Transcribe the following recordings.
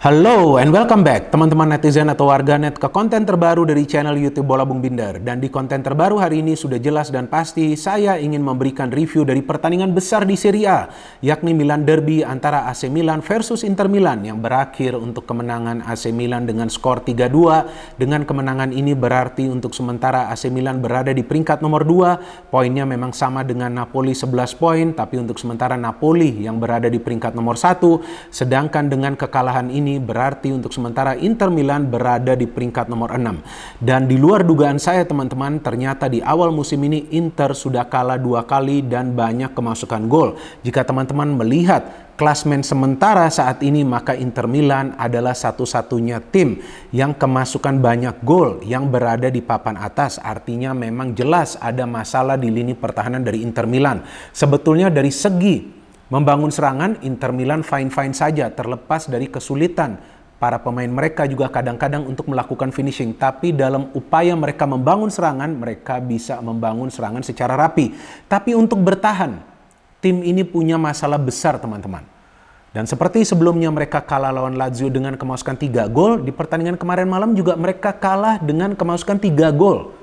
Halo and welcome back teman-teman netizen atau warga net ke konten terbaru dari channel YouTube Bola Bung Binder. Dan di konten terbaru hari ini sudah jelas dan pasti saya ingin memberikan review dari pertandingan besar di Serie A, yakni Milan Derby antara AC Milan versus Inter Milan yang berakhir untuk kemenangan AC Milan dengan skor 3-2. Dengan kemenangan ini berarti untuk sementara AC Milan berada di peringkat nomor 2. Poinnya memang sama dengan Napoli 11 poin, tapi untuk sementara Napoli yang berada di peringkat nomor 1. Sedangkan dengan kekalahan ini ini berarti untuk sementara Inter Milan berada di peringkat nomor 6. Dan di luar dugaan saya teman-teman, ternyata di awal musim ini Inter sudah kalah dua kali dan banyak kemasukan gol. Jika teman-teman melihat klasmen sementara saat ini maka Inter Milan adalah satu-satunya tim yang kemasukan banyak gol yang berada di papan atas. Artinya memang jelas ada masalah di lini pertahanan dari Inter Milan. Sebetulnya dari segi Membangun serangan, Inter Milan fine-fine saja terlepas dari kesulitan. Para pemain mereka juga kadang-kadang untuk melakukan finishing, tapi dalam upaya mereka membangun serangan, mereka bisa membangun serangan secara rapi. Tapi untuk bertahan, tim ini punya masalah besar teman-teman. Dan seperti sebelumnya mereka kalah lawan Lazio dengan kemasukan 3 gol, di pertandingan kemarin malam juga mereka kalah dengan kemasukan 3 gol.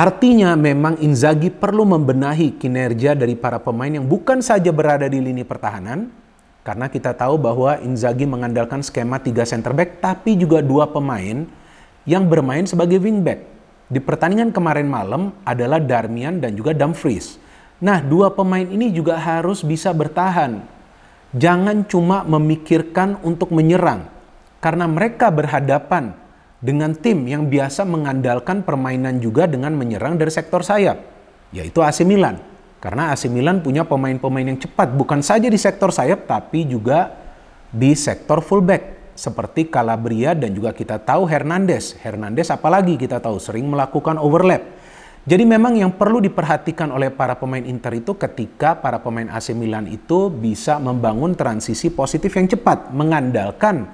Artinya memang Inzaghi perlu membenahi kinerja dari para pemain yang bukan saja berada di lini pertahanan, karena kita tahu bahwa Inzaghi mengandalkan skema 3 center back, tapi juga dua pemain yang bermain sebagai wing back Di pertandingan kemarin malam adalah Darmian dan juga Dumfries. Nah, dua pemain ini juga harus bisa bertahan. Jangan cuma memikirkan untuk menyerang, karena mereka berhadapan dengan tim yang biasa mengandalkan permainan juga dengan menyerang dari sektor sayap, yaitu AC Milan. Karena AC Milan punya pemain-pemain yang cepat, bukan saja di sektor sayap, tapi juga di sektor fullback. Seperti Calabria dan juga kita tahu Hernandez. Hernandez apalagi kita tahu sering melakukan overlap. Jadi memang yang perlu diperhatikan oleh para pemain Inter itu ketika para pemain AC Milan itu bisa membangun transisi positif yang cepat, mengandalkan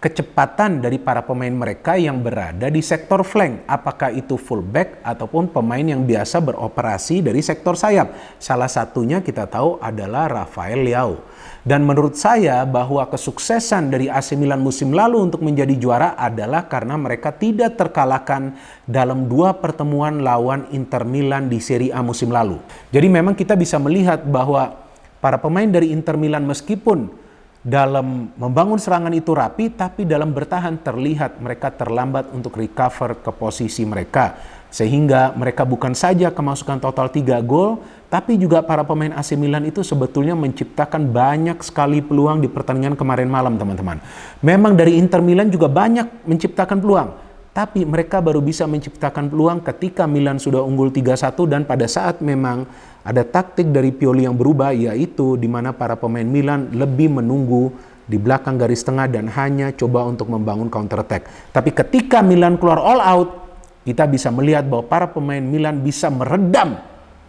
kecepatan dari para pemain mereka yang berada di sektor flank, apakah itu fullback ataupun pemain yang biasa beroperasi dari sektor sayap. Salah satunya kita tahu adalah Rafael Liao. Dan menurut saya bahwa kesuksesan dari AC Milan musim lalu untuk menjadi juara adalah karena mereka tidak terkalahkan dalam dua pertemuan lawan Inter Milan di Serie A musim lalu. Jadi memang kita bisa melihat bahwa para pemain dari Inter Milan meskipun dalam membangun serangan itu rapi, tapi dalam bertahan terlihat mereka terlambat untuk recover ke posisi mereka. Sehingga mereka bukan saja kemasukan total 3 gol, tapi juga para pemain AC Milan itu sebetulnya menciptakan banyak sekali peluang di pertandingan kemarin malam, teman-teman. Memang dari Inter Milan juga banyak menciptakan peluang, tapi mereka baru bisa menciptakan peluang ketika Milan sudah unggul 3-1 dan pada saat memang ada taktik dari Pioli yang berubah yaitu di mana para pemain Milan lebih menunggu di belakang garis tengah dan hanya coba untuk membangun counter attack. Tapi ketika Milan keluar all out, kita bisa melihat bahwa para pemain Milan bisa meredam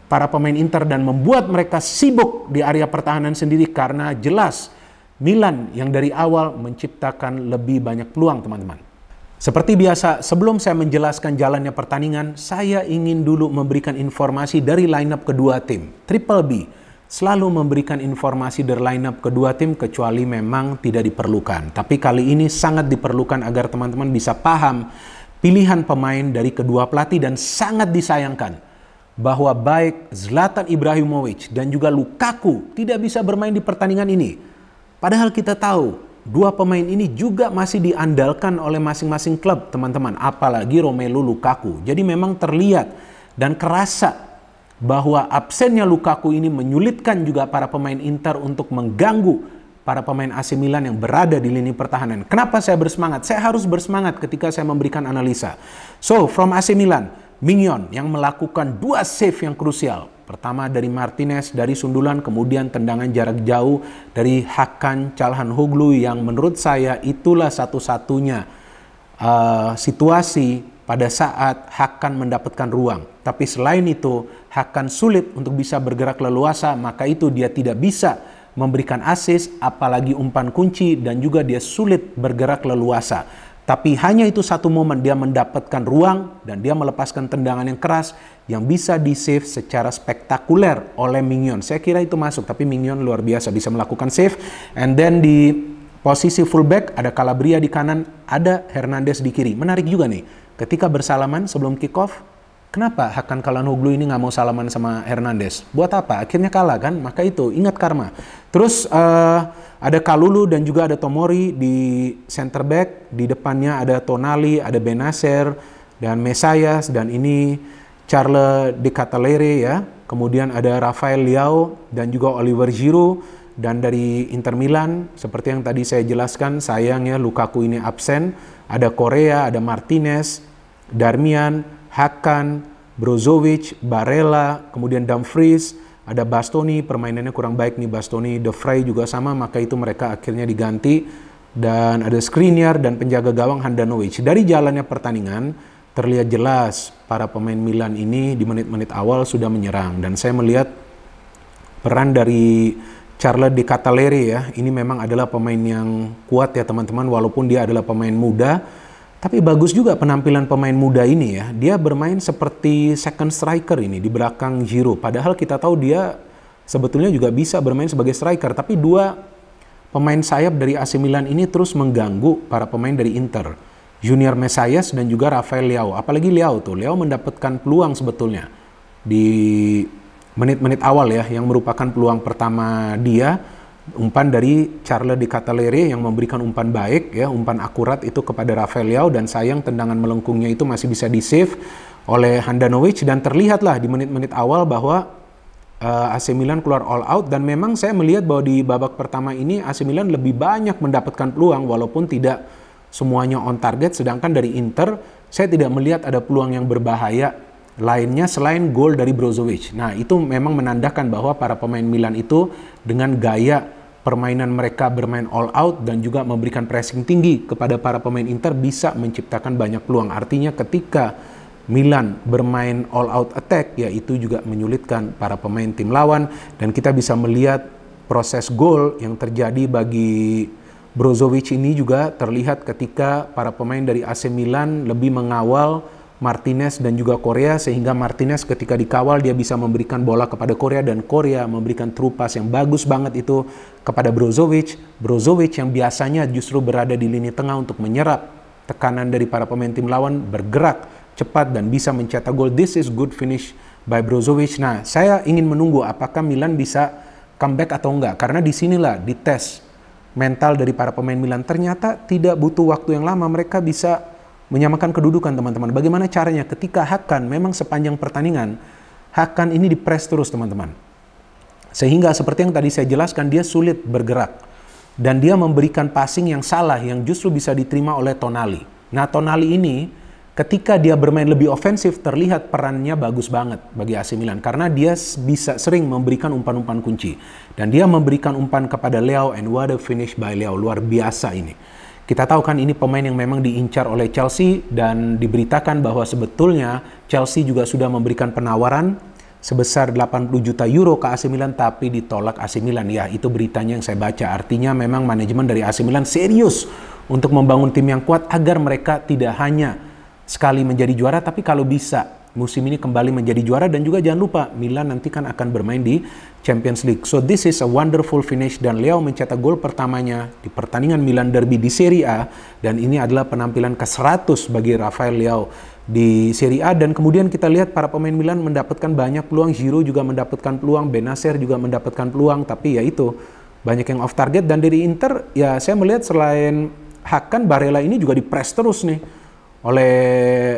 para pemain Inter dan membuat mereka sibuk di area pertahanan sendiri karena jelas Milan yang dari awal menciptakan lebih banyak peluang, teman-teman. Seperti biasa, sebelum saya menjelaskan jalannya pertandingan, saya ingin dulu memberikan informasi dari lineup kedua tim. Triple B selalu memberikan informasi dari lineup kedua tim kecuali memang tidak diperlukan. Tapi kali ini sangat diperlukan agar teman-teman bisa paham pilihan pemain dari kedua pelatih dan sangat disayangkan bahwa baik Zlatan Ibrahimovic dan juga Lukaku tidak bisa bermain di pertandingan ini. Padahal kita tahu dua pemain ini juga masih diandalkan oleh masing-masing klub, teman-teman. Apalagi Romelu Lukaku. Jadi memang terlihat dan kerasa bahwa absennya Lukaku ini menyulitkan juga para pemain Inter untuk mengganggu para pemain AC Milan yang berada di lini pertahanan. Kenapa saya bersemangat? Saya harus bersemangat ketika saya memberikan analisa. So, from AC Milan, Mignon yang melakukan dua save yang krusial Pertama dari Martinez dari sundulan, kemudian tendangan jarak jauh dari Hakan huglu yang menurut saya itulah satu-satunya uh, situasi pada saat Hakan mendapatkan ruang. Tapi selain itu, Hakan sulit untuk bisa bergerak leluasa, maka itu dia tidak bisa memberikan assist apalagi umpan kunci dan juga dia sulit bergerak leluasa. Tapi hanya itu satu momen dia mendapatkan ruang dan dia melepaskan tendangan yang keras yang bisa di-save secara spektakuler oleh Mignon. Saya kira itu masuk, tapi Mignon luar biasa bisa melakukan save. And then di posisi fullback ada Calabria di kanan, ada Hernandez di kiri. Menarik juga nih, ketika bersalaman sebelum kick off, Kenapa Hakan Kalanoglu ini nggak mau salaman sama Hernandez? Buat apa? Akhirnya kalah kan? Maka itu ingat karma. Terus uh, ada Kalulu dan juga ada Tomori di center back. Di depannya ada Tonali, ada Benacer dan Mesayas dan ini Charles De Catalere ya. Kemudian ada Rafael Liao dan juga Oliver Giroud dan dari Inter Milan seperti yang tadi saya jelaskan sayangnya Lukaku ini absen. Ada Korea, ada Martinez, Darmian, Hakan, Brozovic, Barella, kemudian Dumfries, ada Bastoni, permainannya kurang baik nih Bastoni, De Frey juga sama, maka itu mereka akhirnya diganti. Dan ada Skriniar dan penjaga gawang Handanovic. Dari jalannya pertandingan, terlihat jelas para pemain Milan ini di menit-menit awal sudah menyerang. Dan saya melihat peran dari Charles Di Cataleri ya, ini memang adalah pemain yang kuat ya teman-teman, walaupun dia adalah pemain muda, tapi bagus juga penampilan pemain muda ini ya. Dia bermain seperti second striker ini di belakang Giroud. Padahal kita tahu dia sebetulnya juga bisa bermain sebagai striker. Tapi dua pemain sayap dari AC Milan ini terus mengganggu para pemain dari Inter. Junior Mesias dan juga Rafael Leao. Apalagi Leao tuh. Leao mendapatkan peluang sebetulnya di menit-menit awal ya yang merupakan peluang pertama dia umpan dari Charles di Catalere yang memberikan umpan baik ya umpan akurat itu kepada Rafael Leao dan sayang tendangan melengkungnya itu masih bisa di save oleh Handanovic dan terlihatlah di menit-menit awal bahwa uh, eh, AC Milan keluar all out dan memang saya melihat bahwa di babak pertama ini AC Milan lebih banyak mendapatkan peluang walaupun tidak semuanya on target sedangkan dari Inter saya tidak melihat ada peluang yang berbahaya lainnya selain gol dari Brozovic. Nah, itu memang menandakan bahwa para pemain Milan itu dengan gaya permainan mereka bermain all out dan juga memberikan pressing tinggi kepada para pemain Inter bisa menciptakan banyak peluang. Artinya ketika Milan bermain all out attack yaitu juga menyulitkan para pemain tim lawan dan kita bisa melihat proses gol yang terjadi bagi Brozovic ini juga terlihat ketika para pemain dari AC Milan lebih mengawal Martinez dan juga Korea sehingga Martinez ketika dikawal dia bisa memberikan bola kepada Korea dan Korea memberikan true pass yang bagus banget itu kepada Brozovic. Brozovic yang biasanya justru berada di lini tengah untuk menyerap tekanan dari para pemain tim lawan bergerak cepat dan bisa mencetak gol. This is good finish by Brozovic. Nah, saya ingin menunggu apakah Milan bisa comeback atau enggak karena disinilah dites mental dari para pemain Milan ternyata tidak butuh waktu yang lama mereka bisa menyamakan kedudukan teman-teman. Bagaimana caranya ketika Hakan memang sepanjang pertandingan Hakan ini dipres terus teman-teman. Sehingga seperti yang tadi saya jelaskan dia sulit bergerak dan dia memberikan passing yang salah yang justru bisa diterima oleh Tonali. Nah, Tonali ini ketika dia bermain lebih ofensif terlihat perannya bagus banget bagi AC Milan karena dia bisa sering memberikan umpan-umpan kunci dan dia memberikan umpan kepada Leo and what a finish by Leo luar biasa ini. Kita tahu kan ini pemain yang memang diincar oleh Chelsea dan diberitakan bahwa sebetulnya Chelsea juga sudah memberikan penawaran sebesar 80 juta euro ke AC Milan tapi ditolak AC Milan. Ya, itu beritanya yang saya baca. Artinya memang manajemen dari AC Milan serius untuk membangun tim yang kuat agar mereka tidak hanya sekali menjadi juara tapi kalau bisa musim ini kembali menjadi juara dan juga jangan lupa Milan nanti kan akan bermain di Champions League. So this is a wonderful finish dan Leo mencetak gol pertamanya di pertandingan Milan Derby di Serie A dan ini adalah penampilan ke-100 bagi Rafael Leo di Serie A dan kemudian kita lihat para pemain Milan mendapatkan banyak peluang, Giroud juga mendapatkan peluang, Benacer juga mendapatkan peluang tapi ya itu banyak yang off target dan dari Inter ya saya melihat selain Hakan Barella ini juga di press terus nih oleh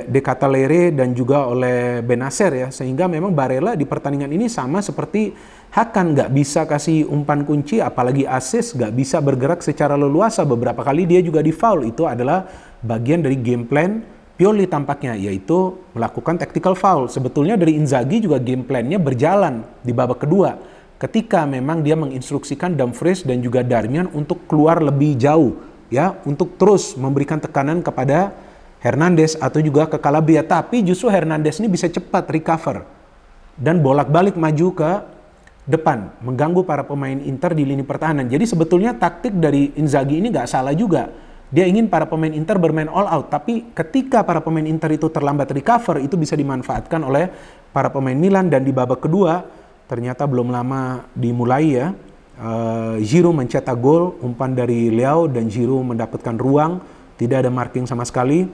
De Catalere dan juga oleh Benacer ya sehingga memang Barella di pertandingan ini sama seperti Hakan nggak bisa kasih umpan kunci apalagi asis nggak bisa bergerak secara leluasa beberapa kali dia juga di foul itu adalah bagian dari game plan Pioli tampaknya yaitu melakukan tactical foul sebetulnya dari Inzaghi juga game plannya berjalan di babak kedua ketika memang dia menginstruksikan Dumfries dan juga Darmian untuk keluar lebih jauh ya untuk terus memberikan tekanan kepada Hernandez atau juga ke Calabria. Tapi justru Hernandez ini bisa cepat recover dan bolak-balik maju ke depan, mengganggu para pemain Inter di lini pertahanan. Jadi sebetulnya taktik dari Inzaghi ini nggak salah juga. Dia ingin para pemain Inter bermain all out, tapi ketika para pemain Inter itu terlambat recover, itu bisa dimanfaatkan oleh para pemain Milan. Dan di babak kedua, ternyata belum lama dimulai ya, uh, mencetak gol, umpan dari Leo dan Giroud mendapatkan ruang, tidak ada marking sama sekali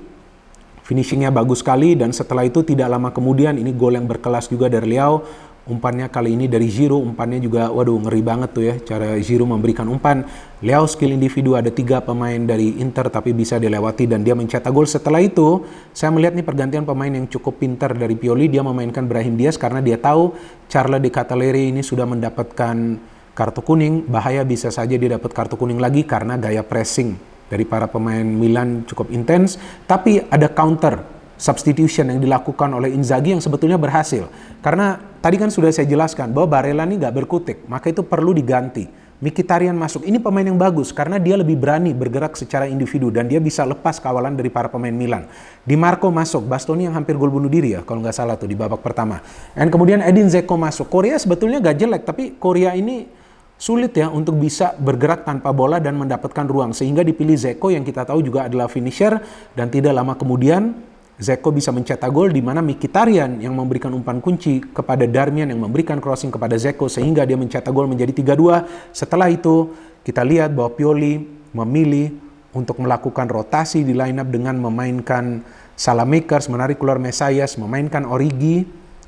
Finishingnya bagus sekali dan setelah itu tidak lama kemudian ini gol yang berkelas juga dari Liao. Umpannya kali ini dari Zero umpannya juga waduh ngeri banget tuh ya cara Zero memberikan umpan. Leo skill individu ada tiga pemain dari Inter tapi bisa dilewati dan dia mencetak gol. Setelah itu saya melihat nih pergantian pemain yang cukup pintar dari Pioli. Dia memainkan Brahim Diaz karena dia tahu Charla di Cataleri ini sudah mendapatkan kartu kuning. Bahaya bisa saja dia dapat kartu kuning lagi karena gaya pressing dari para pemain Milan cukup intens, tapi ada counter substitution yang dilakukan oleh Inzaghi yang sebetulnya berhasil. Karena tadi kan sudah saya jelaskan bahwa Barella ini nggak berkutik, maka itu perlu diganti. Mikitarian masuk, ini pemain yang bagus karena dia lebih berani bergerak secara individu dan dia bisa lepas kawalan dari para pemain Milan. Di Marco masuk, Bastoni yang hampir gol bunuh diri ya kalau nggak salah tuh di babak pertama. Dan kemudian Edin Zeko masuk. Korea sebetulnya nggak jelek tapi Korea ini sulit ya untuk bisa bergerak tanpa bola dan mendapatkan ruang. Sehingga dipilih Zeko yang kita tahu juga adalah finisher dan tidak lama kemudian Zeko bisa mencetak gol di mana Mikitarian yang memberikan umpan kunci kepada Darmian yang memberikan crossing kepada Zeko sehingga dia mencetak gol menjadi 3-2. Setelah itu kita lihat bahwa Pioli memilih untuk melakukan rotasi di lineup dengan memainkan Salamakers, menarik keluar Mesias, memainkan Origi,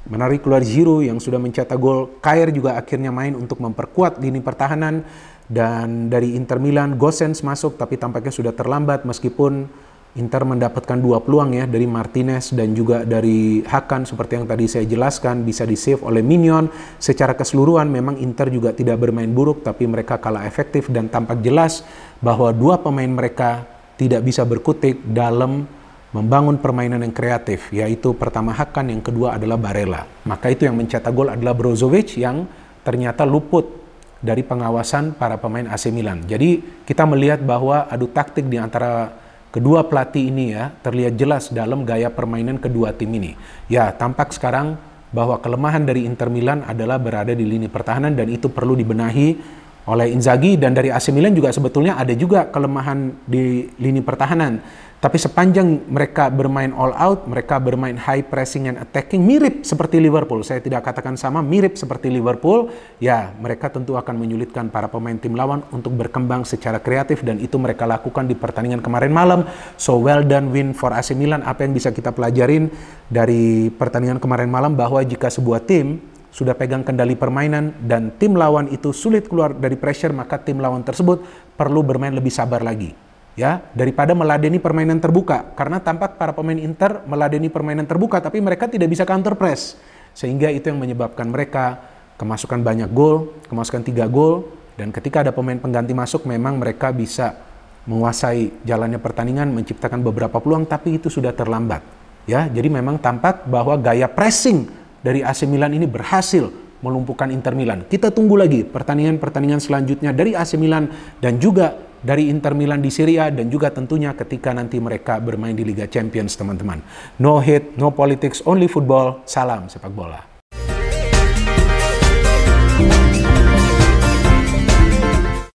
menarik keluar Giroud yang sudah mencetak gol. Kair juga akhirnya main untuk memperkuat lini pertahanan dan dari Inter Milan Gosens masuk tapi tampaknya sudah terlambat meskipun Inter mendapatkan dua peluang ya dari Martinez dan juga dari Hakan seperti yang tadi saya jelaskan bisa di save oleh Minion secara keseluruhan memang Inter juga tidak bermain buruk tapi mereka kalah efektif dan tampak jelas bahwa dua pemain mereka tidak bisa berkutik dalam membangun permainan yang kreatif, yaitu pertama Hakan, yang kedua adalah Barella. Maka itu yang mencetak gol adalah Brozovic yang ternyata luput dari pengawasan para pemain AC Milan. Jadi kita melihat bahwa adu taktik di antara kedua pelatih ini ya terlihat jelas dalam gaya permainan kedua tim ini. Ya, tampak sekarang bahwa kelemahan dari Inter Milan adalah berada di lini pertahanan dan itu perlu dibenahi oleh Inzaghi dan dari AC Milan juga sebetulnya ada juga kelemahan di lini pertahanan. Tapi sepanjang mereka bermain all out, mereka bermain high pressing and attacking mirip seperti Liverpool. Saya tidak katakan sama, mirip seperti Liverpool. Ya, mereka tentu akan menyulitkan para pemain tim lawan untuk berkembang secara kreatif dan itu mereka lakukan di pertandingan kemarin malam. So well done win for AC Milan. Apa yang bisa kita pelajarin dari pertandingan kemarin malam bahwa jika sebuah tim sudah pegang kendali permainan dan tim lawan itu sulit keluar dari pressure, maka tim lawan tersebut perlu bermain lebih sabar lagi. Ya, daripada meladeni permainan terbuka karena tampak para pemain Inter meladeni permainan terbuka tapi mereka tidak bisa counter press. Sehingga itu yang menyebabkan mereka kemasukan banyak gol, kemasukan tiga gol dan ketika ada pemain pengganti masuk memang mereka bisa menguasai jalannya pertandingan, menciptakan beberapa peluang tapi itu sudah terlambat. Ya, jadi memang tampak bahwa gaya pressing dari AC Milan ini berhasil melumpuhkan Inter Milan. Kita tunggu lagi pertandingan-pertandingan selanjutnya dari AC Milan dan juga dari Inter Milan di Syria dan juga tentunya ketika nanti mereka bermain di Liga Champions, teman-teman. No hate, no politics, only football. Salam sepak bola.